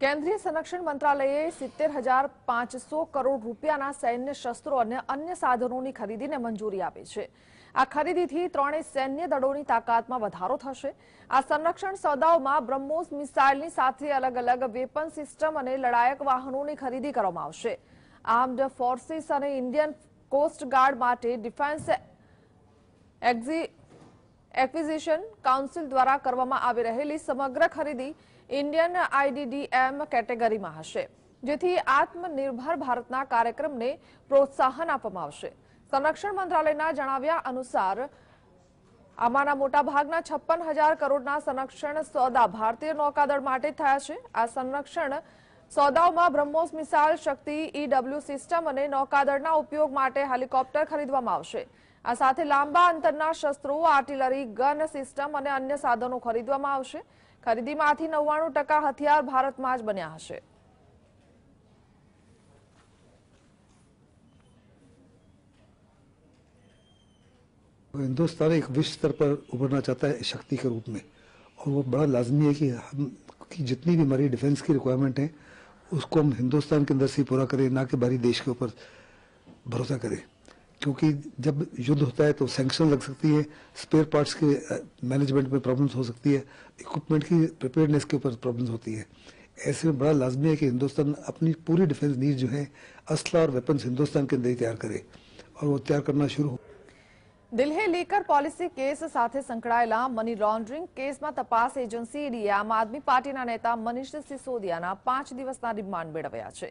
केंद्रीय संरक्षण मंत्रालय ए 70500 करोड़ रुपयाना सैन्य शस्त्रो और अन्य साधनों की खरीद ने मंजूरी આપે છે આ ખરીદી થી ત્રણેય सैन्य दળોની તાકાતમાં વધારો થશે આ સંરક્ષણ સોદામાં બ્રહ્મોસ મિસાઈલની સાથે અલગ અલગ વેપન સિસ્ટમ અને લડાયક વાહનોની ખરીદી કરવામાં આવશે આર્મ્ડ ફોરસીસ અને ઇન્ડિયન કોસ્ટ ગાર્ડ માટે ડિફેન્સ એક્ઝિ એક્વિઝિશન કાઉન્સિલ દ્વારા કરવામાં આવિ રહેલી સમગ્ર ખરીદી ઇન્ડિયન આઈડીડીએમ કેટેગરીમાં હશે જેથી આત્મનિર્ભર ભારતના કાર્યક્રમને પ્રોત્સાહન આપવામાં આવશે સંરક્ષણ મંત્રાલયના જણાવ્યા અનુસાર આમાંના મોટાભાગના છપ્પન હજાર કરોડના સંરક્ષણ સોદા ભારતીય નૌકાદળ માટે થયા છે આ સંરક્ષણ સોદાઓમાં BrahMos missile Shakti EW system અને નૌકાદળના ઉપયોગ માટે હેલિકોપ્ટર ખરીદવામાં આવશે આ સાથે લાંબા અંતરના શસ્ત્રો આર્ટિલરી ગન સિસ્ટમ અને અન્ય સાધનો ખરીદવામાં આવશે नव्वाणु टका हथियार भारत में ज बनया हे हिंदुस्तान एक विश्व स्तर पर उभरना चाहता है शक्ति के रूप में और वो बड़ा लाजमी है कि हम कि जितनी भी हमारी डिफेंस की रिक्वायरमेंट है उसको हम हिंदुस्तान के अंदर से पूरा करें ना कि बाहरी देश के ऊपर भरोसा करें क्योंकि जब युद्ध होता है तो सैंक्शन लग सकती है स्पेयर पार्ट्स के मैनेजमेंट में प्रॉब्लम्स हो सकती है इक्विपमेंट की प्रिपेयरनेस के ऊपर प्रॉब्लम्स होती है ऐसे में बड़ा लाजमी है कि हिंदुस्तान अपनी पूरी डिफेंस नीड जो है असला और वेपन्स हिंदुस्तान के अंदर ही तैयार करे और वो तैयार करना शुरू हो દિલ્હી લેકર પોલિસી કેસ સાથે સંકળાયેલા મની લોન્ડરિંગ કેસમાં તપાસ એજન્સી ડીએ આમ આદમી પાર્ટીના નેતા મનીષ સિસોદિયાના પાંચ દિવસના રિમાન્ડ મેળવ્યા છે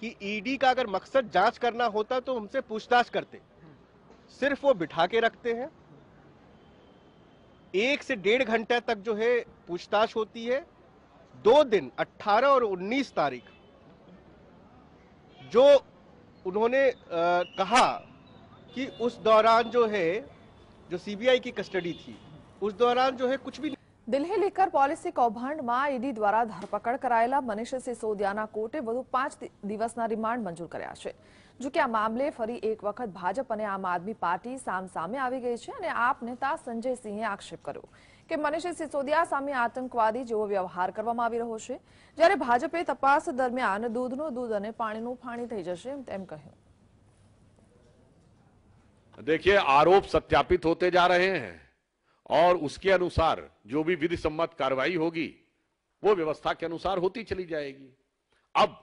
कि ईडी e का अगर मकसद जांच करना होता तो हमसे पूछताछ करते सिर्फ वो बिठा के रखते हैं एक से डेढ़ घंटे तक जो है पूछताछ होती है दो दिन 18 और 19 तारीख जो उन्होंने आ, कहा कि उस दौरान जो है जो सीबीआई की कस्टडी थी उस दौरान जो है कुछ भी नहीं દિલ્હી લીકર પોલિસી કૌભાંડમાં ઈડી દ્વારા ધરપકડ કરાયેલા મનીષ સિસોદિયાના કોર્ટે વધુ પાંચ દિવસના રિમાન્ડ મંજૂર કર્યા છે જોકે આ મામલે ફરી એક વખત ભાજપ અને આમ આદમી પાર્ટી સામસામે આવી ગઈ છે અને આપ નેતા સંજય આક્ષેપ કર્યો કે મનીષ સિસોદિયા સામે આતંકવાદી જેવો વ્યવહાર કરવામાં આવી રહ્યો છે જ્યારે ભાજપે તપાસ દરમિયાન દૂધનું દૂધ અને પાણીનું પાણી થઈ જશે તેમ કહ્યું देखिए आरोप सत्यापित होते जा रहे हैं और उसके अनुसार जो भी विधि सम्मत कार्रवाई होगी वो व्यवस्था के अनुसार होती चली जाएगी अब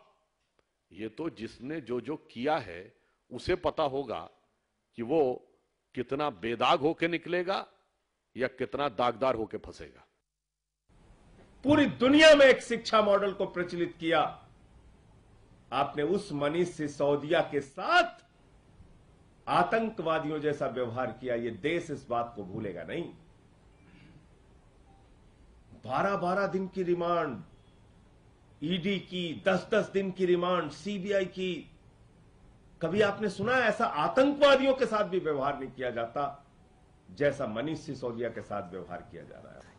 ये तो जिसने जो जो किया है उसे पता होगा कि वो कितना बेदाग होके निकलेगा या कितना दागदार होके फंसेगा पूरी दुनिया में एक शिक्षा मॉडल को प्रचलित किया आपने उस मनीष सिसोदिया के साथ आतंकवादियों जैसा व्यवहार किया ये देश इस बात को भूलेगा नहीं बारह बारह दिन की रिमांड ईडी e की दस दस दिन की रिमांड सीबीआई की कभी आपने सुना है ऐसा आतंकवादियों के साथ भी व्यवहार नहीं किया जाता जैसा मनीष सिसोदिया के साथ व्यवहार किया जा रहा है